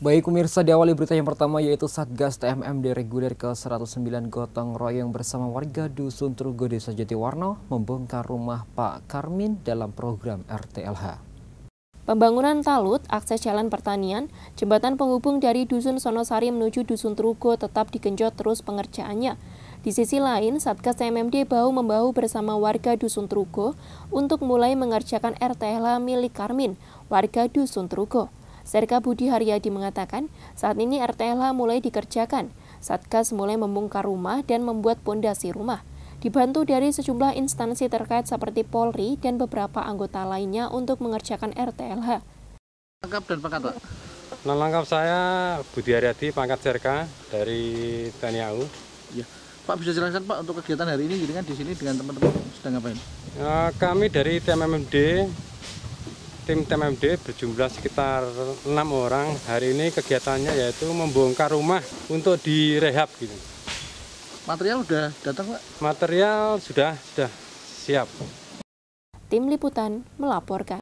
Baik pemirsa, diawali berita yang pertama yaitu Satgas TMMD Reguler ke-109 Gotong Royong bersama warga Dusun Trugo Desa Jatiwarno membongkar rumah Pak Karmin dalam program RTLH. Pembangunan talut, akses jalan pertanian, jembatan penghubung dari Dusun Sonosari menuju Dusun Trugo tetap digenjot terus pengerjaannya. Di sisi lain, Satgas TMMD bahu-membahu bersama warga Dusun Trugo untuk mulai mengerjakan RTLH milik Karmin, warga Dusun Trugo. Serka Budi Haryadi mengatakan, saat ini RTLH mulai dikerjakan. Satgas mulai membongkar rumah dan membuat pondasi rumah. Dibantu dari sejumlah instansi terkait seperti Polri dan beberapa anggota lainnya untuk mengerjakan RTLH. Lengkap dan pangkat, Pak? Nah, lengkap saya Budi Haryadi, pangkat Serka dari TNI AU. Ya. Pak bisa jelaskan Pak untuk kegiatan hari ini gitu kan di sini dengan teman-teman sedang ngapain? Eh, kami dari TMMD tim TMMD berjumlah sekitar enam orang. Hari ini kegiatannya yaitu membongkar rumah untuk direhab gitu. Material sudah datang, Pak? Material sudah sudah siap. Tim liputan melaporkan.